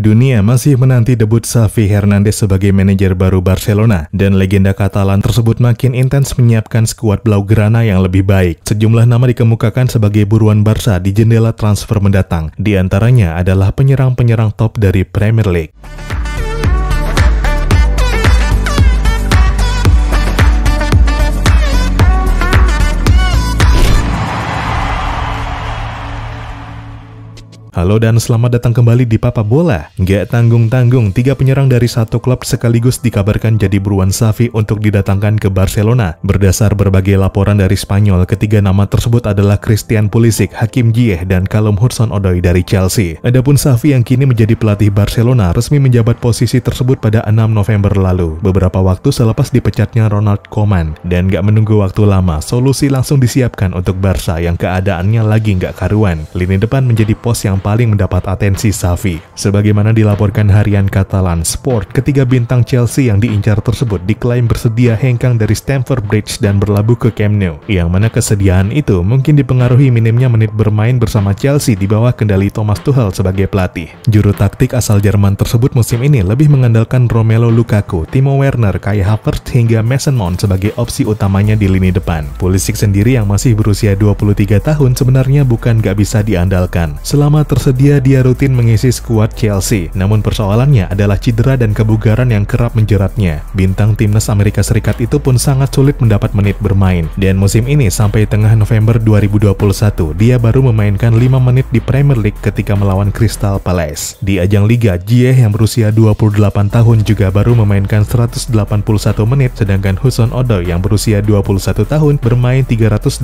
Dunia masih menanti debut Xavi Hernandez sebagai manajer baru Barcelona, dan legenda Katalan tersebut makin intens menyiapkan skuad Blaugrana yang lebih baik. Sejumlah nama dikemukakan sebagai buruan Barca di jendela transfer mendatang, di antaranya adalah penyerang-penyerang top dari Premier League. Halo dan selamat datang kembali di Papa Bola. Gak tanggung-tanggung, tiga penyerang dari satu klub sekaligus dikabarkan jadi buruan Safi untuk didatangkan ke Barcelona. Berdasar berbagai laporan dari Spanyol, ketiga nama tersebut adalah Christian Pulisic, Hakim Ziyech, dan Callum Hudson-Odoi dari Chelsea. Adapun Safi yang kini menjadi pelatih Barcelona resmi menjabat posisi tersebut pada 6 November lalu, beberapa waktu selepas dipecatnya Ronald Koeman. Dan gak menunggu waktu lama, solusi langsung disiapkan untuk Barca yang keadaannya lagi gak karuan. Lini depan menjadi pos yang paling paling mendapat atensi Safi, Sebagaimana dilaporkan harian Catalan Sport, ketiga bintang Chelsea yang diincar tersebut diklaim bersedia hengkang dari Stamford Bridge dan berlabuh ke Camp Nou, yang mana kesediaan itu mungkin dipengaruhi minimnya menit bermain bersama Chelsea di bawah kendali Thomas Tuchel sebagai pelatih. Juru taktik asal Jerman tersebut musim ini lebih mengandalkan Romelu Lukaku, Timo Werner, Kai Havertz hingga Mason Mount sebagai opsi utamanya di lini depan. Pulisic sendiri yang masih berusia 23 tahun sebenarnya bukan gak bisa diandalkan. Selama ter tersedia dia rutin mengisi skuad Chelsea. Namun persoalannya adalah cedera dan kebugaran yang kerap menjeratnya. Bintang timnas Amerika Serikat itu pun sangat sulit mendapat menit bermain. Dan musim ini sampai tengah November 2021, dia baru memainkan 5 menit di Premier League ketika melawan Crystal Palace. Di ajang Liga, Jieh yang berusia 28 tahun juga baru memainkan 181 menit, sedangkan Hudson Odoi yang berusia 21 tahun bermain 385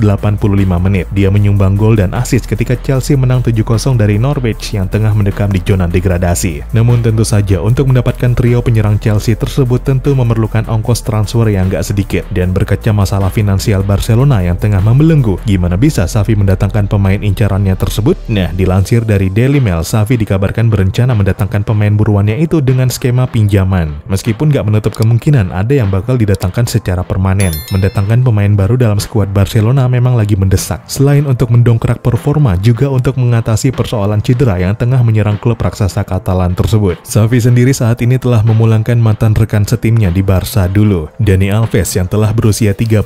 menit. Dia menyumbang gol dan assist ketika Chelsea menang 7-0 dari Norwich yang tengah mendekam di zona degradasi. Namun tentu saja untuk mendapatkan trio penyerang Chelsea tersebut tentu memerlukan ongkos transfer yang gak sedikit dan berkaca masalah finansial Barcelona yang tengah membelenggu, gimana bisa Xavi mendatangkan pemain incarannya tersebut? Nah, dilansir dari Daily Mail, Xavi dikabarkan berencana mendatangkan pemain buruannya itu dengan skema pinjaman. Meskipun gak menutup kemungkinan ada yang bakal didatangkan secara permanen. Mendatangkan pemain baru dalam skuad Barcelona memang lagi mendesak. Selain untuk mendongkrak performa, juga untuk mengatasi persoalan korban cedera yang tengah menyerang klub raksasa Katalan tersebut. Xavi sendiri saat ini telah memulangkan mantan rekan setimnya di Barca dulu. Dani Alves yang telah berusia 38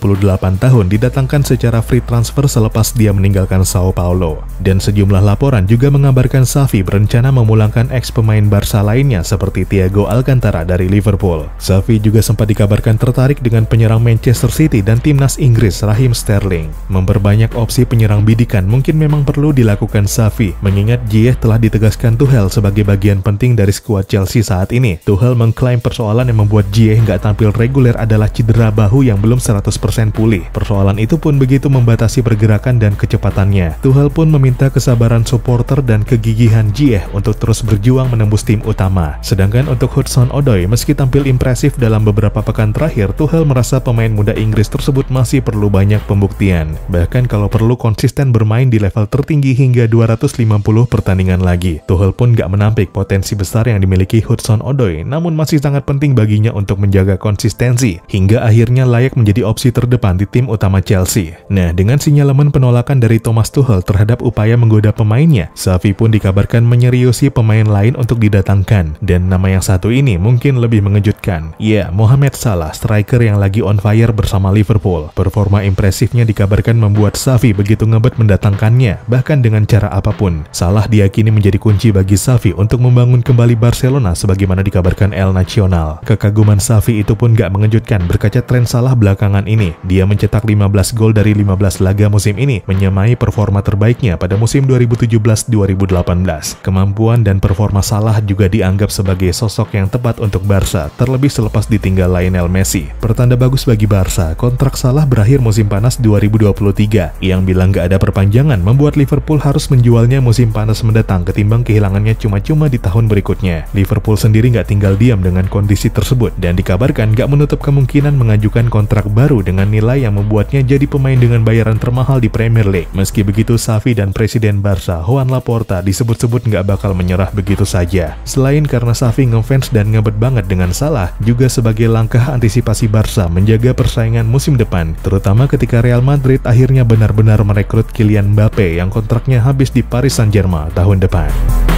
tahun didatangkan secara free transfer selepas dia meninggalkan Sao Paulo. Dan sejumlah laporan juga mengabarkan Xavi berencana memulangkan ex-pemain Barca lainnya seperti Thiago Alcantara dari Liverpool. Xavi juga sempat dikabarkan tertarik dengan penyerang Manchester City dan timnas Inggris Raheem Sterling. Memperbanyak opsi penyerang bidikan mungkin memang perlu dilakukan Xavi mengingat Pep Jie telah ditegaskan Tuchel sebagai bagian penting dari skuad Chelsea saat ini. Tuchel mengklaim persoalan yang membuat Jie nggak tampil reguler adalah cedera bahu yang belum 100% pulih. Persoalan itu pun begitu membatasi pergerakan dan kecepatannya. Tuchel pun meminta kesabaran supporter dan kegigihan Jie untuk terus berjuang menembus tim utama. Sedangkan untuk Hudson Odoi, meski tampil impresif dalam beberapa pekan terakhir, Tuchel merasa pemain muda Inggris tersebut masih perlu banyak pembuktian. Bahkan kalau perlu konsisten bermain di level tertinggi hingga 250 10 pertandingan lagi. Tuchel pun gak menampik potensi besar yang dimiliki Hudson Odoi, namun masih sangat penting baginya untuk menjaga konsistensi, hingga akhirnya layak menjadi opsi terdepan di tim utama Chelsea. Nah, dengan sinyalemen penolakan dari Thomas Tuchel terhadap upaya menggoda pemainnya, Xavi pun dikabarkan menyeriusi pemain lain untuk didatangkan, dan nama yang satu ini mungkin lebih mengejutkan. Ya, Mohamed Salah, striker yang lagi on fire bersama Liverpool. Performa impresifnya dikabarkan membuat Xavi begitu ngebet mendatangkannya, bahkan dengan cara apapun. Salah Salah diakini menjadi kunci bagi Safi untuk membangun kembali Barcelona sebagaimana dikabarkan El Nacional. Kekaguman Safi itu pun gak mengejutkan berkaca tren Salah belakangan ini. Dia mencetak 15 gol dari 15 laga musim ini, menyamai performa terbaiknya pada musim 2017-2018. Kemampuan dan performa Salah juga dianggap sebagai sosok yang tepat untuk Barca, terlebih selepas ditinggal Lionel Messi. Pertanda bagus bagi Barca, kontrak Salah berakhir musim panas 2023. Yang bilang gak ada perpanjangan membuat Liverpool harus menjualnya musim panas panas mendatang ketimbang kehilangannya cuma-cuma di tahun berikutnya. Liverpool sendiri nggak tinggal diam dengan kondisi tersebut dan dikabarkan nggak menutup kemungkinan mengajukan kontrak baru dengan nilai yang membuatnya jadi pemain dengan bayaran termahal di Premier League. Meski begitu, Safi dan Presiden Barca, Juan Laporta, disebut-sebut nggak bakal menyerah begitu saja. Selain karena Safi ngefans dan ngebet banget dengan Salah, juga sebagai langkah antisipasi Barca menjaga persaingan musim depan, terutama ketika Real Madrid akhirnya benar-benar merekrut Kylian Mbappe yang kontraknya habis di Paris Saint-Germain bersama tahun depan.